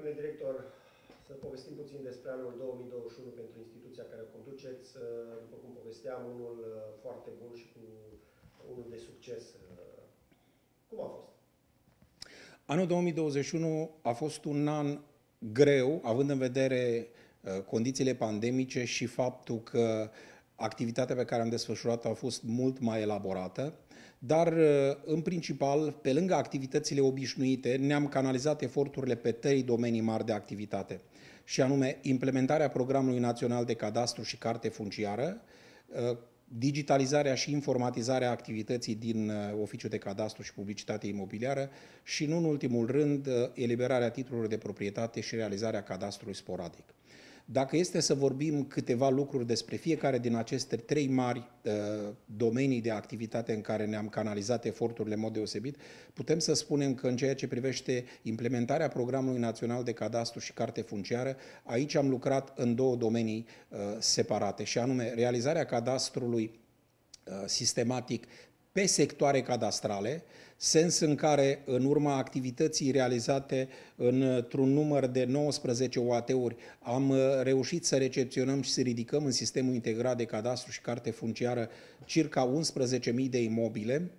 Domnule director, să povestim puțin despre anul 2021 pentru instituția care o conduceți. Ă, după cum povesteam, unul ă, foarte bun și cu unul de succes. Ă, cum a fost? Anul 2021 a fost un an greu, având în vedere condițiile pandemice și faptul că activitatea pe care am desfășurat-o a fost mult mai elaborată. Dar, uh, în principal, pe lângă activitățile obișnuite, ne-am canalizat eforturile pe trei domenii mari de activitate, și anume implementarea Programului Național de Cadastru și Carte Funciară, uh, digitalizarea și informatizarea activității din uh, Oficiul de Cadastru și Publicitate Imobiliară și, nu în ultimul rând, eliberarea titlurilor de proprietate și realizarea cadastrului sporadic. Dacă este să vorbim câteva lucruri despre fiecare din aceste trei mari uh, domenii de activitate în care ne-am canalizat eforturile în mod deosebit, putem să spunem că în ceea ce privește implementarea Programului Național de Cadastru și Carte Funciară, aici am lucrat în două domenii uh, separate, și anume realizarea cadastrului uh, sistematic pe sectoare cadastrale, sens în care, în urma activității realizate într-un număr de 19 OAT-uri, am uh, reușit să recepționăm și să ridicăm în sistemul integrat de cadastru și carte funciară circa 11.000 de imobile,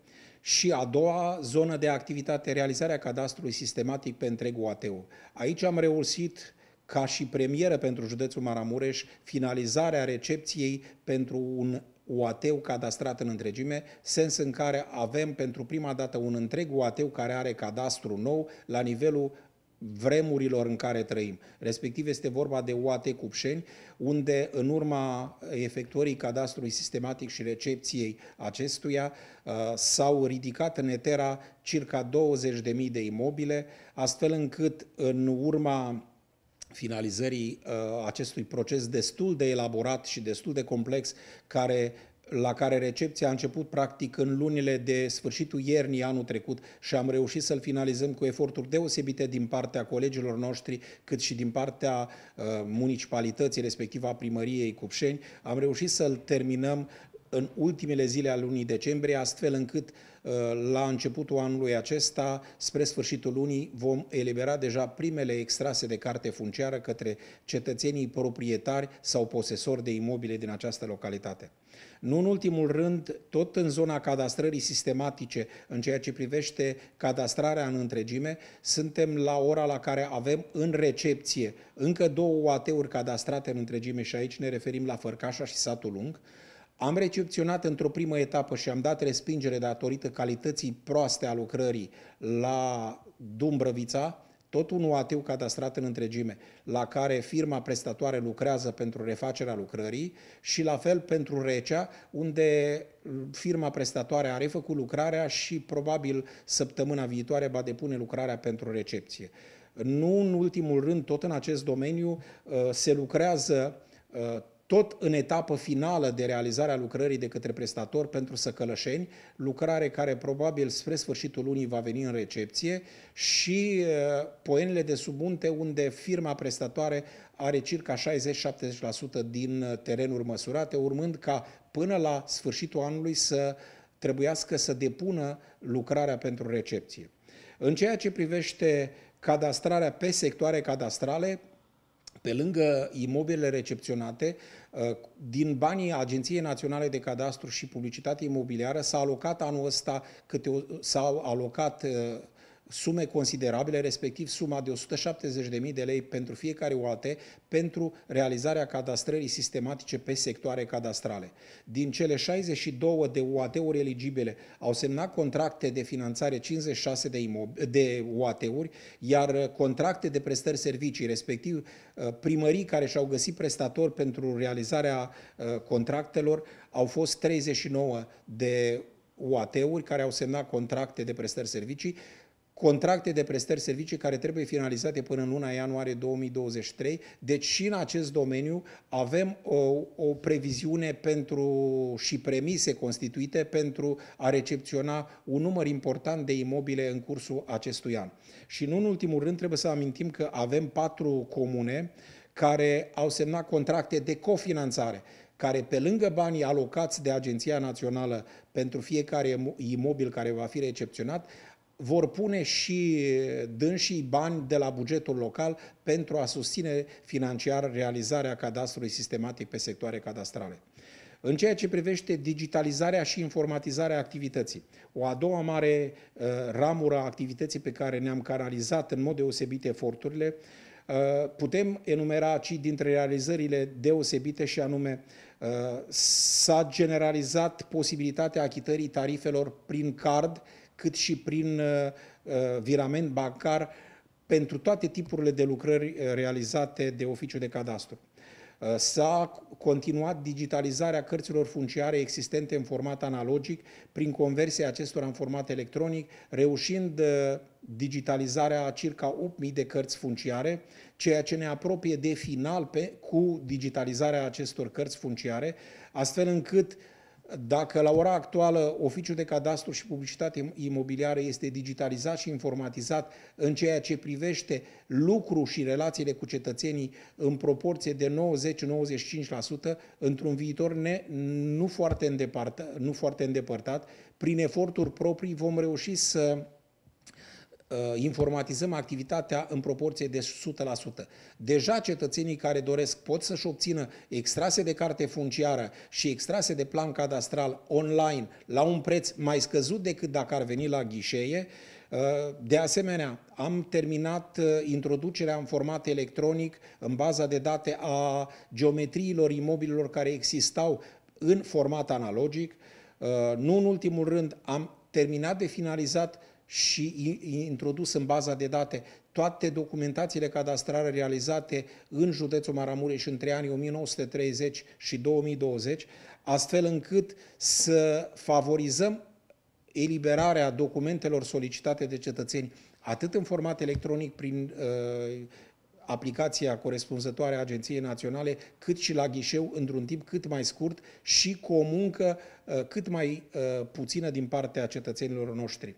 și a doua zonă de activitate, realizarea cadastrului sistematic pe OAT-ul. Aici am reușit ca și premieră pentru județul Maramureș finalizarea recepției pentru un UAT-ul cadastrat în întregime, sens în care avem pentru prima dată un întreg UAT care are cadastru nou la nivelul vremurilor în care trăim. Respectiv este vorba de UAT Cupșeni, unde în urma efectuării cadastrului sistematic și recepției acestuia uh, s-au ridicat în etera circa 20.000 de imobile, astfel încât în urma finalizării uh, acestui proces destul de elaborat și destul de complex care la care recepția a început practic în lunile de sfârșitul iernii anul trecut și am reușit să-l finalizăm cu eforturi deosebite din partea colegilor noștri, cât și din partea uh, municipalității, respectiv a primăriei Cupșeni. Am reușit să-l terminăm în ultimele zile ale lunii decembrie, astfel încât uh, la începutul anului acesta, spre sfârșitul lunii, vom elibera deja primele extrase de carte funciară către cetățenii proprietari sau posesori de imobile din această localitate. Nu în ultimul rând, tot în zona cadastrării sistematice, în ceea ce privește cadastrarea în întregime, suntem la ora la care avem în recepție încă două OAT-uri cadastrate în întregime și aici ne referim la Fărcașa și Satul Lung, am recepționat într-o primă etapă și am dat respingere datorită calității proaste a lucrării la Dumbrăvița, tot un oateu cadastrat în întregime, la care firma prestatoare lucrează pentru refacerea lucrării și la fel pentru Recea, unde firma prestatoare a refăcut lucrarea și probabil săptămâna viitoare va depune lucrarea pentru recepție. Nu în ultimul rând, tot în acest domeniu uh, se lucrează uh, tot în etapă finală de realizarea lucrării de către prestator pentru săcălășeni, lucrare care probabil spre sfârșitul lunii va veni în recepție și poenile de munte unde firma prestatoare are circa 60-70% din terenuri măsurate, urmând ca până la sfârșitul anului să trebuiască să depună lucrarea pentru recepție. În ceea ce privește cadastrarea pe sectoare cadastrale, pe lângă imobilele recepționate, uh, din banii Agenției Naționale de Cadastru și Publicitate Imobiliară s-a alocat anul ăsta, s-au alocat uh, sume considerabile, respectiv suma de 170.000 de lei pentru fiecare UAT pentru realizarea cadastrării sistematice pe sectoare cadastrale. Din cele 62 de UAT-uri eligibile au semnat contracte de finanțare 56 de, de UAT-uri, iar uh, contracte de prestări servicii, respectiv uh, primării care și-au găsit prestatori pentru realizarea uh, contractelor, au fost 39 de UAT-uri care au semnat contracte de prestări servicii, contracte de prestări servicii care trebuie finalizate până în luna ianuarie 2023. Deci și în acest domeniu avem o, o previziune pentru și premise constituite pentru a recepționa un număr important de imobile în cursul acestui an. Și nu în ultimul rând trebuie să amintim că avem patru comune care au semnat contracte de cofinanțare care pe lângă banii alocați de Agenția Națională pentru fiecare imobil care va fi recepționat, vor pune și dânsii bani de la bugetul local pentru a susține financiar realizarea cadastrului sistematic pe sectoare cadastrale. În ceea ce privește digitalizarea și informatizarea activității, o a doua mare uh, ramură a activității pe care ne-am canalizat în mod deosebit eforturile, uh, putem enumera aici dintre realizările deosebite și anume uh, s-a generalizat posibilitatea achitării tarifelor prin card cât și prin uh, uh, virament bancar pentru toate tipurile de lucrări uh, realizate de oficiul de cadastru. S-a continuat digitalizarea cărților funciare existente în format analogic prin conversia acestora în format electronic, reușind digitalizarea a circa 8.000 de cărți funciare, ceea ce ne apropie de final pe, cu digitalizarea acestor cărți funciare, astfel încât uh, dacă la ora actuală oficiul de cadastru și publicitate imobiliară este digitalizat și informatizat în ceea ce privește lucru și relațiile cu cetățenii în proporție de 90-95%, într-un viitor ne, nu, foarte nu foarte îndepărtat, prin eforturi proprii vom reuși să Uh, informatizăm activitatea în proporție de 100%. Deja cetățenii care doresc pot să-și obțină extrase de carte funciară și extrase de plan cadastral online la un preț mai scăzut decât dacă ar veni la ghișeie. Uh, de asemenea, am terminat uh, introducerea în format electronic în baza de date a geometriilor imobililor care existau în format analogic. Nu în ultimul rând, am terminat de finalizat și introdus în baza de date toate documentațiile cadastrale realizate în județul Maramureș între anii 1930 și 2020, astfel încât să favorizăm eliberarea documentelor solicitate de cetățeni atât în format electronic prin uh, aplicația corespunzătoare a Agenției Naționale, cât și la ghișeu într-un timp cât mai scurt și cu o muncă uh, cât mai uh, puțină din partea cetățenilor noștri.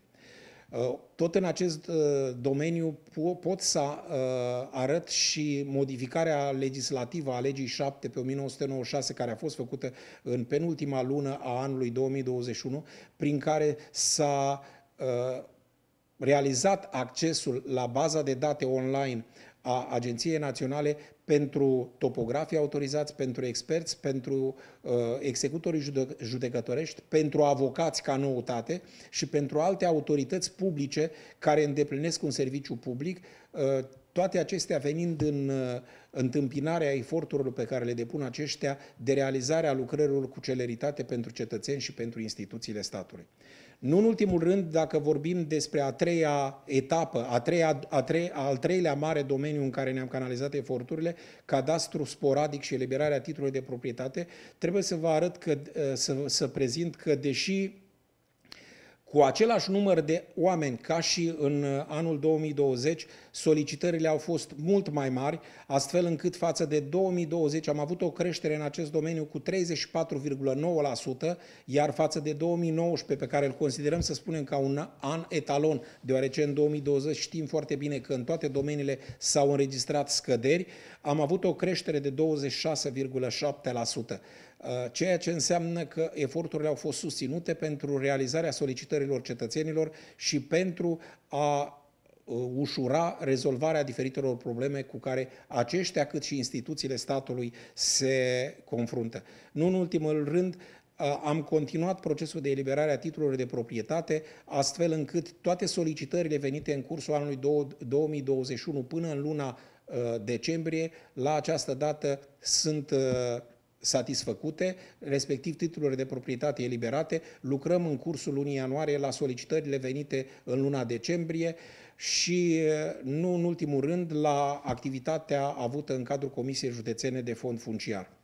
Uh, tot în acest uh, domeniu pot să uh, arăt și modificarea legislativă a legii 7 pe 1996, care a fost făcută în penultima lună a anului 2021, prin care s-a realizat accesul la baza de date online a Agenției Naționale pentru topografii autorizați, pentru experți, pentru uh, executorii jude- judecătorești, pentru avocați ca noutate și pentru alte autorități publice care îndeplinesc un serviciu public, uh, toate acestea venind în uh, întâmpinarea eforturilor pe care le depun aceștia de realizarea lucrărilor cu celeritate pentru cetățeni și pentru instituțiile statului. Nu în ultimul rând, dacă vorbim despre a treia etapă, a treia, a tre, al treilea mare domeniu în care ne-am canalizat eforturile, cadastru sporadic și eliberarea titlului de proprietate, trebuie să vă arăt că, să, să prezint că, deși cu același număr de oameni ca și în uh, anul 2020, solicitările au fost mult mai mari, astfel încât față de 2020 am avut o creștere în acest domeniu cu 34,9%, iar față de 2019, pe care îl considerăm să spunem ca un an etalon, deoarece în 2020 știm foarte bine că în toate domeniile s-au înregistrat scăderi, am avut o creștere de 26,7%. Uh, ceea ce înseamnă că eforturile au fost susținute pentru realizarea solicitărilor cetățenilor și pentru a uh, ușura rezolvarea diferitelor probleme cu care aceștia cât și instituțiile statului se confruntă. Nu în ultimul rând, uh, am continuat procesul de eliberare a titlurilor de proprietate, astfel încât toate solicitările venite în cursul anului 2021 până în luna decembrie, la această dată sunt satisfăcute, respectiv titlurile de proprietate eliberate. Lucrăm în cursul lunii ianuarie la solicitările venite în luna decembrie și, nu în ultimul rând, la activitatea avută în cadrul Comisiei Județene de Fond Funciar.